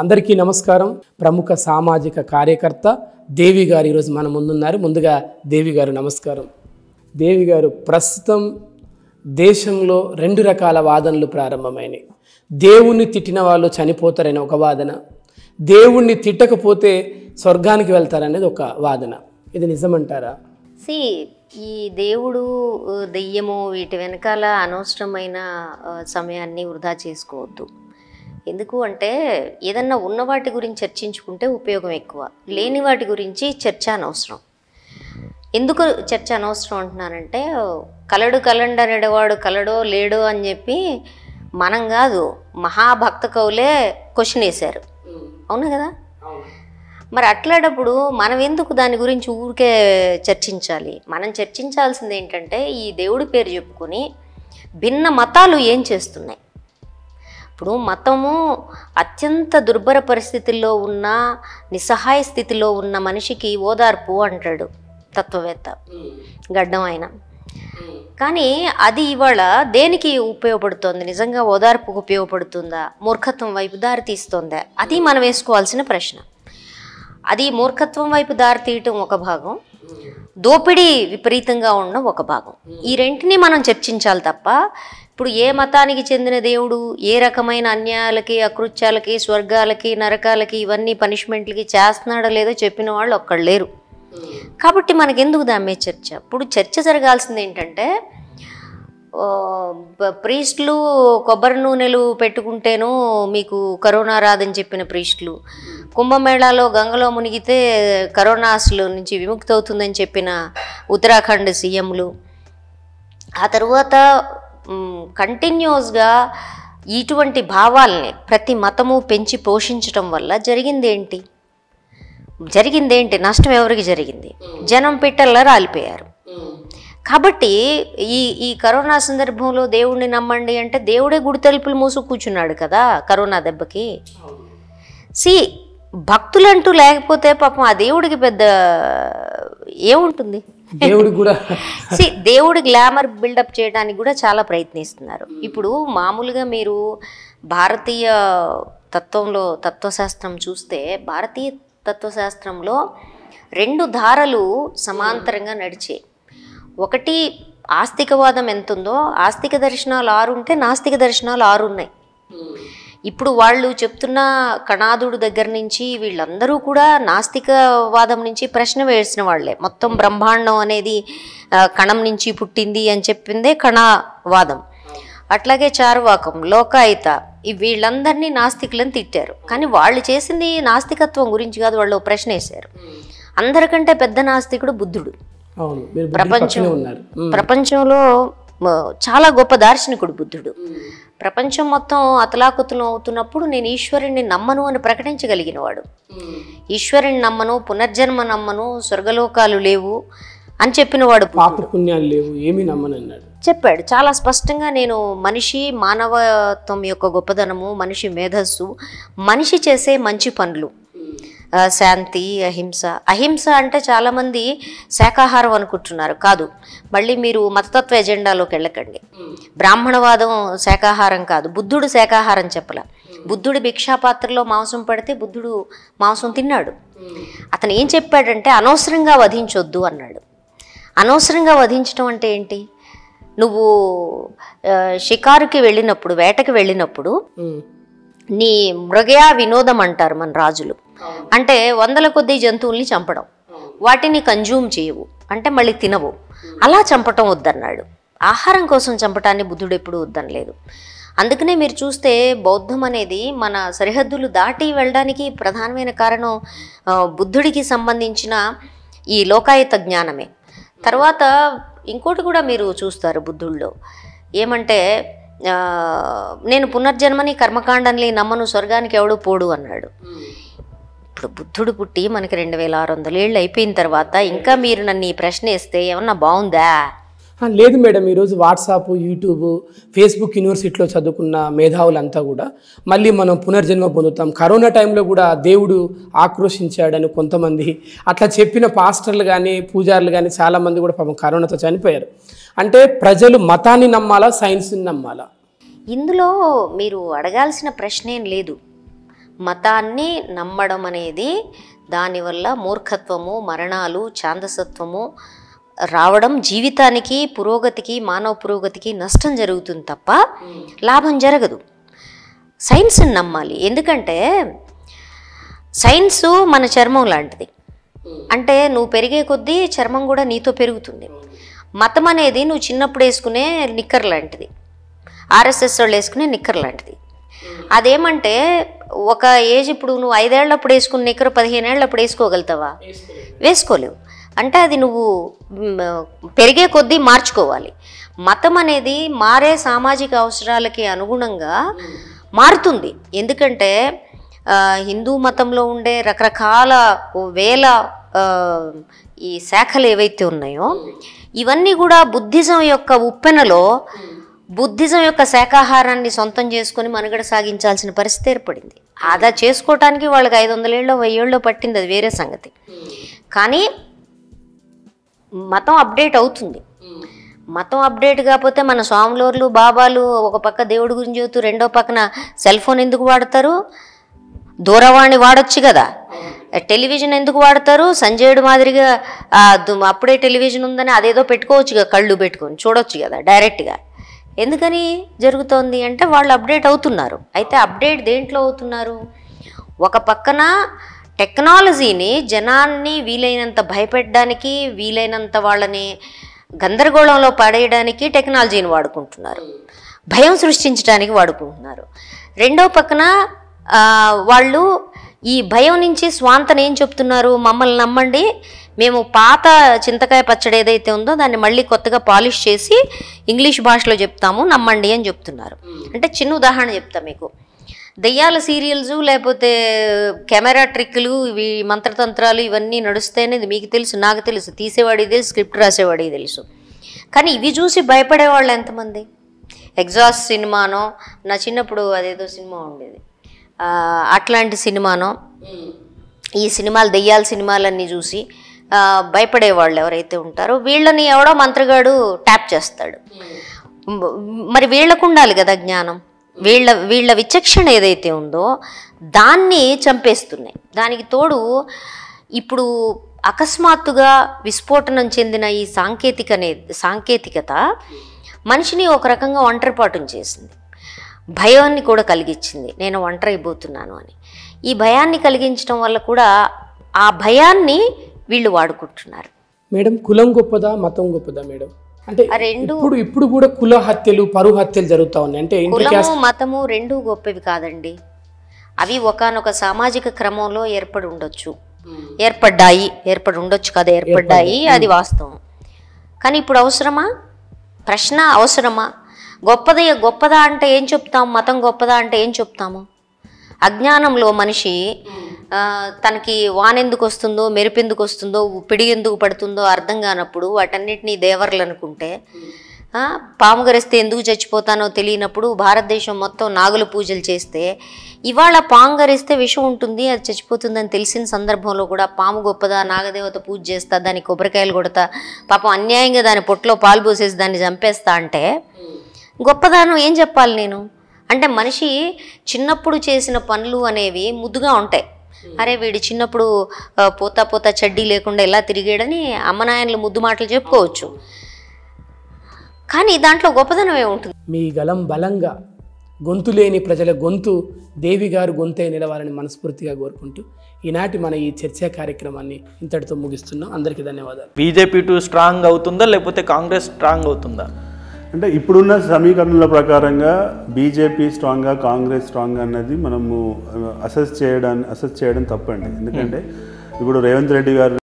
అందరికీ నమస్కారం ప్రముఖ సామాజిక కార్యకర్త దేవి గారు ఈరోజు మన ముందున్నారు ముందుగా దేవి గారు నమస్కారం దేవి గారు ప్రస్తుతం దేశంలో రెండు రకాల వాదనలు ప్రారంభమైనవి దేవుణ్ణి తిట్టిన వాళ్ళు చనిపోతారనే ఒక వాదన దేవుణ్ణి తిట్టకపోతే స్వర్గానికి వెళ్తారనేది ఒక వాదన ఇది నిజమంటారా సి ఈ దేవుడు దెయ్యము వీటి వెనకాల అనవసరమైన సమయాన్ని వృధా చేసుకోవద్దు ఎందుకు అంటే ఏదన్నా ఉన్న వాటి గురించి చర్చించుకుంటే ఉపయోగం ఎక్కువ లేని వాటి గురించి చర్చ అనవసరం ఎందుకు చర్చ అనవసరం అంటున్నానంటే కలడు కలండు అనేవాడు కలడో లేడో అని చెప్పి మనం కాదు మహాభక్త కవులే క్వశ్చన్ వేశారు అవునా కదా మరి అట్లాంటప్పుడు మనం ఎందుకు దాని గురించి ఊరికే చర్చించాలి మనం చర్చించాల్సింది ఏంటంటే ఈ దేవుడి పేరు చెప్పుకొని భిన్న మతాలు ఏం చేస్తున్నాయి ఇప్పుడు మతము అత్యంత దుర్భర పరిస్థితుల్లో ఉన్న నిస్సహాయ స్థితిలో ఉన్న మనిషికి ఓదార్పు అంటాడు తత్వవేత్త గడ్డం ఆయన కానీ అది ఇవాళ దేనికి ఉపయోగపడుతుంది నిజంగా ఓదార్పుకు ఉపయోగపడుతుందా మూర్ఖత్వం వైపు దారి తీస్తుందా అది మనం వేసుకోవాల్సిన ప్రశ్న అది మూర్ఖత్వం వైపు దారి తీయటం ఒక భాగం దోపిడీ విపరీతంగా ఉండడం ఒక భాగం ఈ రెంటిని మనం చర్చించాలి తప్ప ఇప్పుడు ఏ మతానికి చెందిన దేవుడు ఏ రకమైన అన్యాయాలకి అకృత్యాలకి స్వర్గాలకి నరకాలకి ఇవన్నీ పనిష్మెంట్లకి చేస్తున్నాడో లేదో చెప్పిన వాళ్ళు ఒక్కడు లేరు కాబట్టి మనకెందుకు దామే చర్చ ఇప్పుడు చర్చ జరగాల్సింది ఏంటంటే ప్రీస్టులు కొబ్బరి నూనెలు పెట్టుకుంటేను మీకు కరోనా రాదని చెప్పిన ప్రీస్టులు కుంభమేళాలో గంగలో మునిగితే కరోనా అసలు నుంచి విముక్తి అవుతుందని చెప్పిన ఉత్తరాఖండ్ సీఎంలు ఆ తర్వాత కంటిన్యూస్గా ఇటువంటి భావాల్ని ప్రతి మతము పెంచి పోషించటం వల్ల జరిగిందేంటి ఏంటి నష్టం ఎవరికి జరిగింది జనం పిట్టల్లా రాలిపోయారు కాబట్టి ఈ ఈ కరోనా సందర్భంలో దేవుడిని నమ్మండి అంటే దేవుడే గుడి తలుపులు మూసు కూర్చున్నాడు కదా కరోనా దెబ్బకి సి భక్తులంటూ లేకపోతే పాపం ఆ దేవుడికి పెద్ద ఏముంటుంది దేవుడు కూడా దేవుడు గ్లామర్ బిల్డప్ చేయడానికి కూడా చాలా ప్రయత్నిస్తున్నారు ఇప్పుడు మామూలుగా మీరు భారతీయ తత్వంలో తత్వశాస్త్రం చూస్తే భారతీయ తత్వశాస్త్రంలో రెండు ధారలు సమాంతరంగా నడిచే ఒకటి ఆస్తికవాదం ఎంతుందో ఆస్తిక దర్శనాలు ఆరుంటే నాస్తిక దర్శనాలు ఆరున్నాయి ఇప్పుడు వాళ్ళు చెప్తున్న కణాదుడు దగ్గర నుంచి వీళ్ళందరూ కూడా నాస్తికవాదం నుంచి ప్రశ్న వేసిన వాళ్లే మొత్తం బ్రహ్మాండం అనేది కణం నుంచి పుట్టింది అని చెప్పిందే కణావాదం అట్లాగే చారువాకం ఈ వీళ్ళందరినీ నాస్తికులను తిట్టారు కానీ వాళ్ళు చేసింది నాస్తికత్వం గురించి కాదు వాళ్ళు ప్రశ్న వేశారు అందరికంటే పెద్ద నాస్తికుడు బుద్ధుడు ప్రపంచం ప్రపంచంలో చాలా గొప్ప దార్శనికుడు బుద్ధుడు ప్రపంచం మొత్తం అతలాకుతలం అవుతున్నప్పుడు నేను ఈశ్వరుణ్ణి నమ్మను అని ప్రకటించగలిగినవాడు ఈశ్వరుని నమ్మను పునర్జన్మ నమ్మను స్వర్గలోకాలు లేవు అని చెప్పినవాడు పుణ్యాలు లేవు నమ్మనన్నాడు చెప్పాడు చాలా స్పష్టంగా నేను మనిషి మానవత్వం యొక్క గొప్పదనము మనిషి మేధస్సు మనిషి చేసే మంచి పనులు శాంతి అహింస అహింస అంటే చాలామంది శాఖాహారం అనుకుంటున్నారు కాదు మళ్ళీ మీరు మతతత్వ ఎజెండాలోకి వెళ్ళకండి బ్రాహ్మణవాదం శాఖాహారం కాదు బుద్ధుడు శాఖాహారం చెప్పల బుద్ధుడు భిక్షాపాత్రలో మాంసం పడితే బుద్ధుడు మాంసం తిన్నాడు అతను ఏం చెప్పాడంటే అనవసరంగా వధించొద్దు అన్నాడు అనవసరంగా వధించడం అంటే ఏంటి నువ్వు షికారుకి వెళ్ళినప్పుడు వేటకి వెళ్ళినప్పుడు నీ మృగయా వినోదం అంటారు మన రాజులు అంటే వందల కొద్ది జంతువుల్ని చంపడం వాటిని కంజ్యూమ్ చేయవు అంటే మళ్ళీ తినవు అలా చంపటం వద్దన్నాడు ఆహారం కోసం చంపటాన్ని బుద్ధుడు ఎప్పుడు వద్దనలేదు అందుకనే మీరు చూస్తే బౌద్ధం అనేది మన సరిహద్దులు దాటి వెళ్ళడానికి ప్రధానమైన కారణం బుద్ధుడికి సంబంధించిన ఈ లోకాయుత జ్ఞానమే తర్వాత ఇంకోటి కూడా మీరు చూస్తారు బుద్ధుల్లో ఏమంటే నేను పునర్జన్మని కర్మకాండంలో నమ్మను స్వర్గానికి ఎవడు పోడు అన్నాడు ఇప్పుడు బుద్ధుడు పుట్టి మనకి రెండు వేల ఆరు వందల ఏళ్ళు అయిపోయిన తర్వాత ఇంకా మీరు నన్ను ఈ ప్రశ్న వేస్తే ఏమన్నా బాగుందా లేదు మేడం ఈరోజు వాట్సాప్ యూట్యూబ్ ఫేస్బుక్ యూనివర్సిటీలో చదువుకున్న మేధావులంతా కూడా మళ్ళీ మనం పునర్జన్మ పొందుతాం కరోనా టైంలో కూడా దేవుడు ఆక్రోషించాడని కొంతమంది అట్లా చెప్పిన పాస్టర్లు కానీ పూజారులు కానీ చాలామంది కూడా పాపం కరోనాతో చనిపోయారు అంటే ప్రజలు మతాన్ని నమ్మాలా సైన్స్ని నమ్మాలా ఇందులో మీరు అడగాల్సిన ప్రశ్న ఏం లేదు మతాన్ని నమ్మడం అనేది దానివల్ల మూర్ఖత్వము మరణాలు ఛాందసత్వము రావడం జీవితానికి పురోగతికి మానవ పురోగతికి నష్టం జరుగుతుంది తప్ప లాభం జరగదు సైన్స్ని నమ్మాలి ఎందుకంటే సైన్సు మన చర్మం లాంటిది అంటే నువ్వు పెరిగే కొద్దీ చర్మం కూడా నీతో పెరుగుతుంది మతం అనేది నువ్వు చిన్నప్పుడు వేసుకునే నిక్కర్ లాంటిది ఆర్ఎస్ఎస్ వాళ్ళు వేసుకునే నిక్కర్ లాంటిది అదేమంటే ఒక ఏజ్ ఇప్పుడు నువ్వు ఐదేళ్ళప్పుడు వేసుకున్న నిక్కర్ పదిహేనేళ్ళప్పుడు వేసుకోగలుగుతావా వేసుకోలేవు అంటే అది నువ్వు పెరిగే కొద్దీ మార్చుకోవాలి మతం అనేది మారే సామాజిక అవసరాలకి అనుగుణంగా మారుతుంది ఎందుకంటే హిందూ మతంలో ఉండే రకరకాల వేల ఈ శాఖలు ఏవైతే ఉన్నాయో ఇవన్నీ కూడా బుద్ధిజం యొక్క ఉప్పెనలో బుద్ధిజం యొక్క శాఖాహారాన్ని సొంతం చేసుకుని మనుగడ సాగించాల్సిన పరిస్థితి ఏర్పడింది ఆదా చేసుకోవటానికి వాళ్ళకి ఐదు వందలేళ్ళు వెయ్యేళ్ళు పట్టింది అది వేరే సంగతి కానీ మతం అప్డేట్ అవుతుంది మతం అప్డేట్ కాకపోతే మన స్వాములోర్లు బాబాలు ఒక పక్క దేవుడి గురించి చదువుతూ రెండో పక్కన సెల్ ఫోన్ ఎందుకు వాడతారు దూరవాణి వాడొచ్చు కదా టెలివిజన్ ఎందుకు వాడతారు సంజయుడు మాదిరిగా అప్పుడే టెలివిజన్ ఉందని అదేదో పెట్టుకోవచ్చు కదా కళ్ళు పెట్టుకొని చూడొచ్చు కదా డైరెక్ట్గా ఎందుకని జరుగుతోంది అంటే వాళ్ళు అప్డేట్ అవుతున్నారు అయితే అప్డేట్ దేంట్లో అవుతున్నారు ఒక పక్కన టెక్నాలజీని జనాన్ని వీలైనంత భయపెట్టడానికి వీలైనంత వాళ్ళని గందరగోళంలో పడేయడానికి టెక్నాలజీని వాడుకుంటున్నారు భయం సృష్టించడానికి వాడుకుంటున్నారు రెండో పక్కన వాళ్ళు ఈ భయం నుంచి స్వాంతన ఏం చెప్తున్నారు మమ్మల్ని నమ్మండి మేము పాత చింతకాయ పచ్చడి ఏదైతే ఉందో దాన్ని మళ్ళీ కొత్తగా పాలిష్ చేసి ఇంగ్లీష్ భాషలో చెప్తాము నమ్మండి అని చెప్తున్నారు అంటే చిన్న ఉదాహరణ చెప్తాను మీకు దెయ్యాల సీరియల్స్ లేకపోతే కెమెరా ట్రిక్లు ఇవి మంత్రతంత్రాలు ఇవన్నీ నడుస్తేనేది మీకు తెలుసు నాకు తెలుసు తీసేవాడి తెలుసు స్క్రిప్ట్ రాసేవాడికి తెలుసు కానీ ఇవి చూసి భయపడేవాళ్ళు ఎంతమంది ఎగ్జాస్ట్ సినిమానో నా చిన్నప్పుడు అదేదో సినిమా ఉండేది అట్లాంటి సినిమానో ఈ సినిమాలు దెయ్యాల సినిమాలన్నీ చూసి భయపడేవాళ్ళు ఎవరైతే ఉంటారో వీళ్ళని ఎవడో మంత్రగాడు ట్యాప్ చేస్తాడు మరి వీళ్ళకు ఉండాలి కదా జ్ఞానం వీళ్ళ వీళ్ళ విచక్షణ ఏదైతే ఉందో దాన్ని చంపేస్తున్నాయి దానికి తోడు ఇప్పుడు అకస్మాత్తుగా విస్ఫోటనం చెందిన ఈ సాంకేతిక సాంకేతికత మనిషిని ఒక రకంగా ఒంటరిపాటు చేసింది భయాన్ని కూడా కలిగించింది నేను ఒంటరైపోతున్నాను అని ఈ భయాన్ని కలిగించడం వల్ల కూడా ఆ భయాన్ని వీళ్ళు వాడుకుంటున్నారు మేడం కులం గొప్పదా మతం గొప్పదా మేడం అంటే రెండు ఇప్పుడు ఇప్పుడు కూడా కుల హత్యలు పరు హత్యలు జరుగుతూ ఉన్నాయి అంటే కులము మతము రెండు గొప్పవి కాదండి అవి ఒకనొక సామాజిక క్రమంలో ఏర్పడి ఉండొచ్చు hmm. ఏర్పడ్డాయి ఏర్పడి ఉండొచ్చు కదా ఏర్పడ్డాయి అది వాస్తవం కానీ ఇప్పుడు అవసరమా ప్రశ్న అవసరమా గొప్పది గొప్పదా అంటే ఏం చెప్తాము మతం గొప్పదా అంటే ఏం చెప్తాము అజ్ఞానంలో మనిషి hmm. తనకి వానెందుకు వస్తుందో ఎందుకు వస్తుందో పిడి ఎందుకు పడుతుందో అర్థం కానప్పుడు వాటన్నిటినీ దేవర్లు అనుకుంటే పాము గరిస్తే ఎందుకు చచ్చిపోతానో తెలియనప్పుడు భారతదేశం మొత్తం నాగుల పూజలు చేస్తే ఇవాళ పాము గరిస్తే విషం ఉంటుంది అది చచ్చిపోతుందని తెలిసిన సందర్భంలో కూడా పాము గొప్పదా నాగదేవత పూజ చేస్తా దాని కొబ్బరికాయలు కొడతా పాపం అన్యాయంగా దాని పొట్లో పాలు పోసేసి దాన్ని చంపేస్తా అంటే గొప్పదానం ఏం చెప్పాలి నేను అంటే మనిషి చిన్నప్పుడు చేసిన పనులు అనేవి ముద్దుగా ఉంటాయి అరే వీడు చిన్నప్పుడు పోతా పోతా చడ్డీ లేకుండా ఎలా తిరిగాడని అమ్మ నాయనలు ముద్దు మాటలు చెప్పుకోవచ్చు కానీ దాంట్లో గొప్పదనం ఏముంటుంది మీ గలం బలంగా గొంతు లేని ప్రజల గొంతు దేవి గారు గొంతే నిలవాలని మనస్ఫూర్తిగా కోరుకుంటూ ఈనాటి మన ఈ చర్చా కార్యక్రమాన్ని ఇంతటితో ముగిస్తున్నాం అందరికీ ధన్యవాదాలు బీజేపీ టూ స్ట్రాంగ్ అవుతుందా లేకపోతే కాంగ్రెస్ స్ట్రాంగ్ అవుతుందా అంటే ఇప్పుడున్న సమీకరణల ప్రకారంగా బీజేపీ స్ట్రాంగ్గా కాంగ్రెస్ స్ట్రాంగ్ అన్నది మనము అసెస్ చేయడాన్ని అసెస్ చేయడం తప్పండి ఎందుకంటే hmm. ఇప్పుడు రేవంత్ రెడ్డి గారు